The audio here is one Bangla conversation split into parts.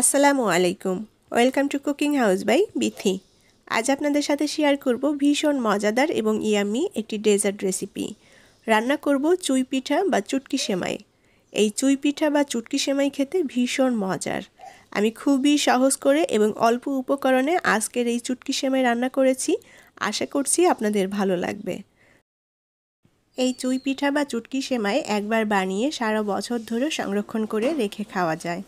আসসালামু আলাইকুম welcome to cooking house by Bithi আজ আপনাদের সাথে শেয়ার করব ভীষণ মজাদার এবং ইয়ামি একটি ডেজার্ট রেসিপি রান্না করব চুই পিঠা বা চুটকি সেমাই এই চুই পিঠা বা চুটকি সেমাই খেতে ভীষণ মজার আমি খুবই সহজ করে এবং অল্প উপকরণে আজকের এই চুটকি সেমাই রান্না করেছি আশা করছি আপনাদের ভালো লাগবে এই চুই পিঠা বা চুটকি সেমাই একবার বানিয়ে সারা বছর ধরে সংরক্ষণ করে রেখে খাওয়া যায়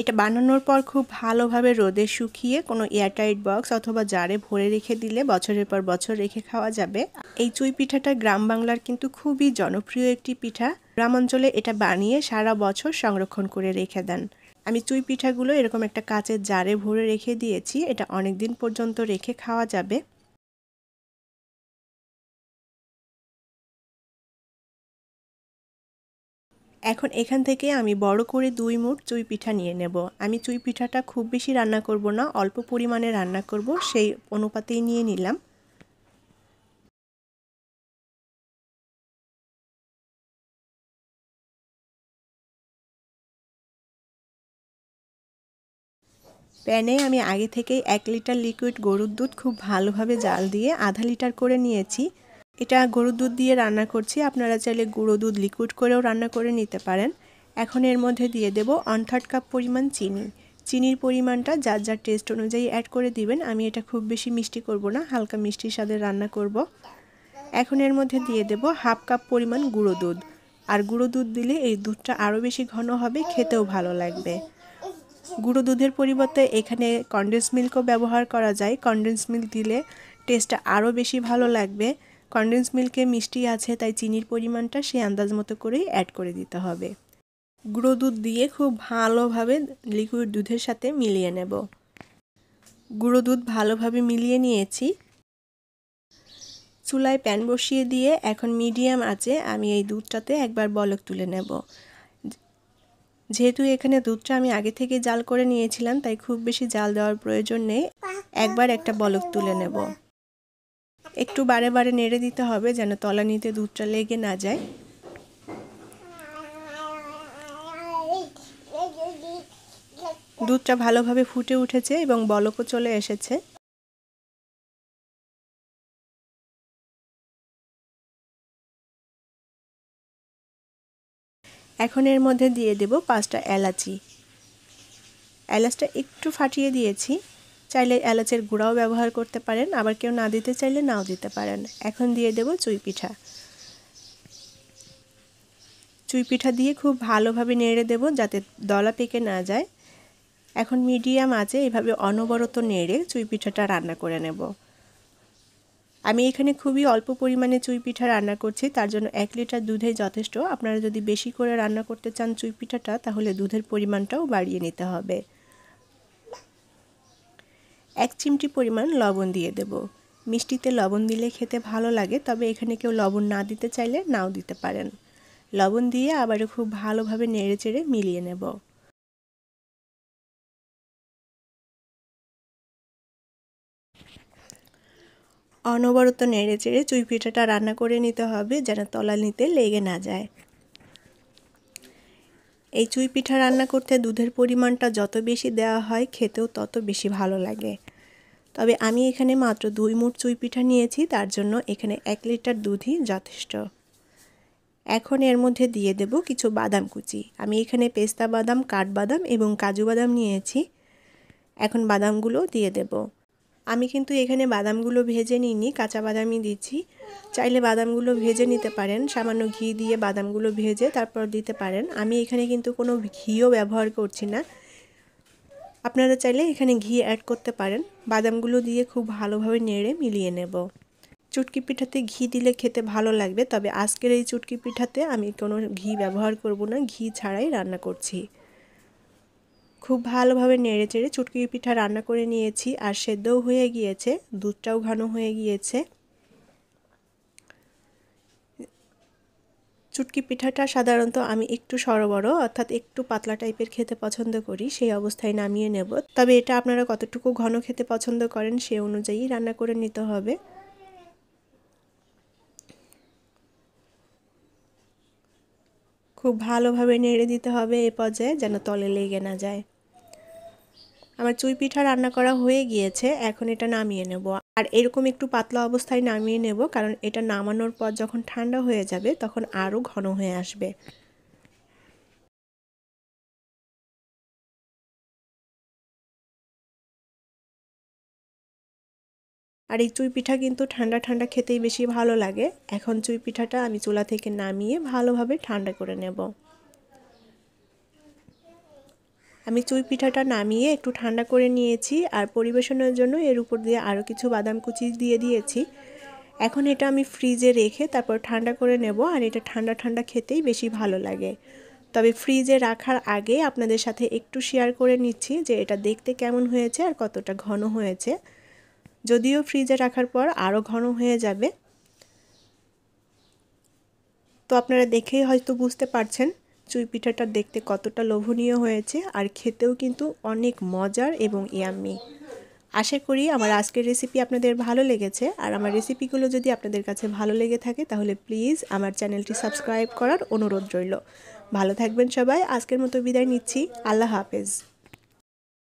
এটা বানানোর পর খুব ভালোভাবে রোদে শুকিয়ে কোনো এয়ারটাইট বক্স অথবা জারে ভরে রেখে দিলে বছরের পর বছর রেখে খাওয়া যাবে এই চুই পিঠাটা গ্রাম বাংলার কিন্তু খুবই জনপ্রিয় একটি পিঠা গ্রামাঞ্চলে এটা বানিয়ে সারা বছর সংরক্ষণ করে রেখে দেন আমি চুই পিঠাগুলো এরকম একটা কাঁচের জারে ভরে রেখে দিয়েছি এটা অনেক দিন পর্যন্ত রেখে খাওয়া যাবে এখন এখান থেকে আমি বড় করে দুই মুঠ চুই পিঠা নিয়ে নেব আমি চুই পিঠাটা খুব বেশি রান্না করব না অল্প পরিমাণে রান্না করব সেই অনুপাতেই নিয়ে নিলাম প্যানে আমি আগে থেকেই এক লিটার লিকুইড গরুর দুধ খুব ভালোভাবে জাল দিয়ে আধা লিটার করে নিয়েছি এটা গরুর দুধ দিয়ে রান্না করছি আপনারা চাইলে গুঁড়ো দুধ লিকুইড করেও রান্না করে নিতে পারেন এখন এর মধ্যে দিয়ে দেব ওয়ান থার্ড কাপ পরিমাণ চিনি চিনির পরিমাণটা যার যার টেস্ট অনুযায়ী অ্যাড করে দিবেন আমি এটা খুব বেশি মিষ্টি করব না হালকা মিষ্টির স্বাদে রান্না করব এখন এর মধ্যে দিয়ে দেব হাফ কাপ পরিমাণ গুঁড়ো দুধ আর গুঁড়ো দুধ দিলে এই দুধটা আরও বেশি ঘন হবে খেতেও ভালো লাগবে গুঁড়ো দুধের পরিবর্তে এখানে কনডেন্স মিল্কও ব্যবহার করা যায় কনডেন্স মিল্ক দিলে টেস্টটা আরও বেশি ভালো লাগবে কন্ডেন্স মিল্কে মিষ্টি আছে তাই চিনির পরিমাণটা সেই আন্দাজ মতো করেই অ্যাড করে দিতে হবে গুঁড়ো দুধ দিয়ে খুব ভালোভাবে লিকুইড দুধের সাথে মিলিয়ে নেব গুঁড়ো দুধ ভালোভাবে মিলিয়ে নিয়েছি চুলায় প্যান বসিয়ে দিয়ে এখন মিডিয়াম আছে আমি এই দুধটাতে একবার বলক তুলে নেব যেহেতু এখানে দুধটা আমি আগে থেকে জাল করে নিয়েছিলাম তাই খুব বেশি জাল দেওয়ার প্রয়োজন নেই একবার একটা বলক তুলে নেব একটু বারে বারে নেড়ে দিতে হবে যেন তলা নিতে দুধটা লেগে না যায় দুধটা ভালোভাবে ফুটে উঠেছে এবং বলকও চলে এসেছে এখন এর মধ্যে দিয়ে দেব পাঁচটা এলাচি এলাচটা একটু ফাটিয়ে দিয়েছি চাইলে এলাচের গুঁড়াও ব্যবহার করতে পারেন আবার কেউ না দিতে চাইলে নাও দিতে পারেন এখন দিয়ে দেব চুই পিঠা চুই পিঠা দিয়ে খুব ভালোভাবে নেড়ে দেব যাতে দলা পেকে না যায় এখন মিডিয়াম আছে এভাবে অনবরত নেড়ে চুই পিঠাটা রান্না করে নেব আমি এখানে খুবই অল্প পরিমাণে চুই পিঠা রান্না করছি তার জন্য এক লিটার দুধে যথেষ্ট আপনারা যদি বেশি করে রান্না করতে চান চুই পিঠাটা তাহলে দুধের পরিমাণটাও বাড়িয়ে নিতে হবে এক চিমটি পরিমাণ লবণ দিয়ে দেব মিষ্টিতে লবণ দিলে খেতে ভালো লাগে তবে এখানে কেউ লবণ না দিতে চাইলে নাও দিতে পারেন লবণ দিয়ে আবারও খুব ভালোভাবে নেড়েচেড়ে মিলিয়ে নেব অনবরত নেড়ে চেড়ে চুই পিঠাটা রান্না করে নিতে হবে যেন তলা নিতে লেগে না যায় এই চুই পিঠা রান্না করতে দুধের পরিমাণটা যত বেশি দেওয়া হয় খেতেও তত বেশি ভালো লাগে তবে আমি এখানে মাত্র দুই মুঠ চুই পিঠা নিয়েছি তার জন্য এখানে এক লিটার দুধই যথেষ্ট এখন এর মধ্যে দিয়ে দেব কিছু বাদাম কুচি আমি এখানে পেস্তা বাদাম কাঠবাদাম এবং কাজু বাদাম নিয়েছি এখন বাদামগুলো দিয়ে দেবো আমি কিন্তু এখানে বাদামগুলো ভেজে নিইনি কাঁচা বাদামই দিচ্ছি চাইলে বাদামগুলো ভেজে নিতে পারেন সামান্য ঘি দিয়ে বাদামগুলো ভেজে তারপর দিতে পারেন আমি এখানে কিন্তু কোনো ঘিও ব্যবহার করছি না আপনারা চাইলে এখানে ঘি অ্যাড করতে পারেন বাদামগুলো দিয়ে খুব ভালোভাবে নেড়ে মিলিয়ে নেব চুটকি পিঠাতে ঘি দিলে খেতে ভালো লাগবে তবে আজকের এই চুটকি পিঠাতে আমি কোনো ঘি ব্যবহার করব না ঘি ছাড়াই রান্না করছি খুব ভালোভাবে নেড়ে চেড়ে চুটকি পিঠা রান্না করে নিয়েছি আর সেদ্ধও হয়ে গিয়েছে দুধটাও ঘন হয়ে গিয়েছে চুটকি পিঠাটা সাধারণত আমি একটু সরবড় অর্থাৎ একটু পাতলা টাইপের খেতে পছন্দ করি সেই অবস্থায় নামিয়ে নেব তবে এটা আপনারা কতটুকু ঘন খেতে পছন্দ করেন সে অনুযায়ী রান্না করে নিতে হবে খুব ভালোভাবে নেড়ে দিতে হবে এ পর্যায়ে যেন তলে লেগে না যায় আমার চুই পিঠা রান্না করা হয়ে গিয়েছে এখন এটা নামিয়ে নেব আর এরকম একটু পাতলা অবস্থায় নামিয়ে নেব কারণ এটা নামানোর পর যখন ঠান্ডা হয়ে যাবে তখন আরও ঘন হয়ে আসবে আর এই চুই পিঠা কিন্তু ঠান্ডা ঠান্ডা খেতেই বেশি ভালো লাগে এখন চুই পিঠাটা আমি চুলা থেকে নামিয়ে ভালোভাবে ঠান্ডা করে নেব আমি চুই পিঠাটা নামিয়ে একটু ঠান্ডা করে নিয়েছি আর পরিবেশনের জন্য এর উপর দিয়ে আরও কিছু বাদাম কুচি দিয়ে দিয়েছি এখন এটা আমি ফ্রিজে রেখে তারপর ঠান্ডা করে নেব আর এটা ঠান্ডা ঠান্ডা খেতেই বেশি ভালো লাগে তবে ফ্রিজে রাখার আগে আপনাদের সাথে একটু শেয়ার করে নিচ্ছি যে এটা দেখতে কেমন হয়েছে আর কতটা ঘন হয়েছে যদিও ফ্রিজে রাখার পর আরও ঘন হয়ে যাবে তো আপনারা দেখেই হয়তো বুঝতে পারছেন চুই পিঠাটা দেখতে কতটা লোভনীয় হয়েছে আর খেতেও কিন্তু অনেক মজার এবং ইয়াম্মি আশা করি আমার আজকের রেসিপি আপনাদের ভালো লেগেছে আর আমার রেসিপিগুলো যদি আপনাদের কাছে ভালো লেগে থাকে তাহলে প্লিজ আমার চ্যানেলটি সাবস্ক্রাইব করার অনুরোধ রইল ভালো থাকবেন সবাই আজকের মতো বিদায় নিচ্ছি আল্লাহ হাফেজ